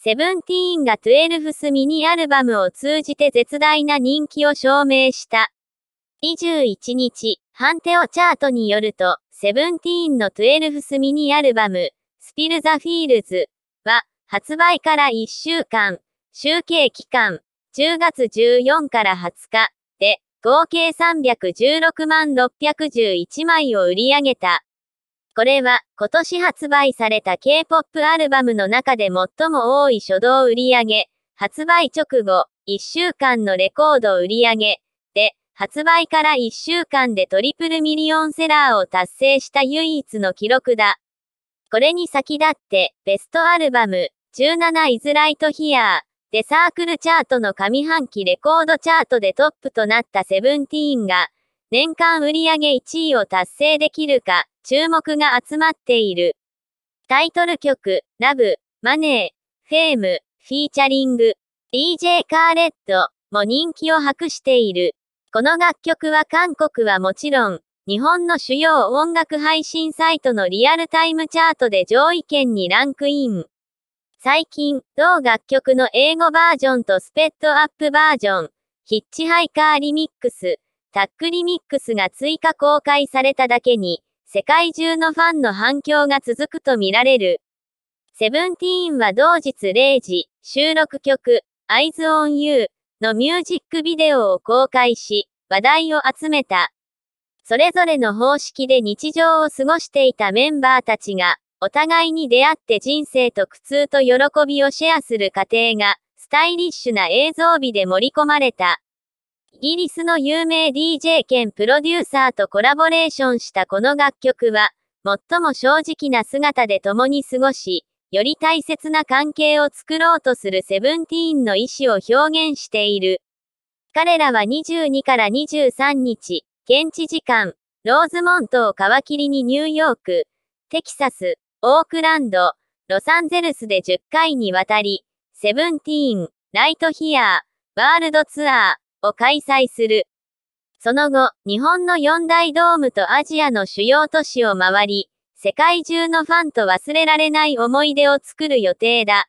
セブンティーンが12スミニアルバムを通じて絶大な人気を証明した。21日、ハンテオチャートによると、セブンティーンの12スミニアルバム、スピル・ザ・フィールズは、発売から1週間、集計期間、10月14から20日で、合計316万611枚を売り上げた。これは今年発売された K-POP アルバムの中で最も多い初動売上発売直後、1週間のレコード売上で、発売から1週間でトリプルミリオンセラーを達成した唯一の記録だ。これに先立って、ベストアルバム、17 i g ライトヒ r e でサークルチャートの上半期レコードチャートでトップとなったセブンティーンが、年間売上1位を達成できるか、注目が集まっている。タイトル曲、ラブ、マネー、フェーム、フィーチャリング、DJ カーレットも人気を博している。この楽曲は韓国はもちろん、日本の主要音楽配信サイトのリアルタイムチャートで上位圏にランクイン。最近、同楽曲の英語バージョンとスペットアップバージョン、ヒッチハイカーリミックス、タックリミックスが追加公開されただけに、世界中のファンの反響が続くとみられる。セブンティーンは同日0時、収録曲、Eyes on You のミュージックビデオを公開し、話題を集めた。それぞれの方式で日常を過ごしていたメンバーたちが、お互いに出会って人生と苦痛と喜びをシェアする過程が、スタイリッシュな映像美で盛り込まれた。イギリスの有名 DJ 兼プロデューサーとコラボレーションしたこの楽曲は、最も正直な姿で共に過ごし、より大切な関係を作ろうとするセブンティーンの意思を表現している。彼らは22から23日、現地時間、ローズモントを皮切りにニューヨーク、テキサス、オークランド、ロサンゼルスで10回にわたり、セブンティーン、ライトヒアー、ワールドツアー、を開催する。その後、日本の四大ドームとアジアの主要都市を回り、世界中のファンと忘れられない思い出を作る予定だ。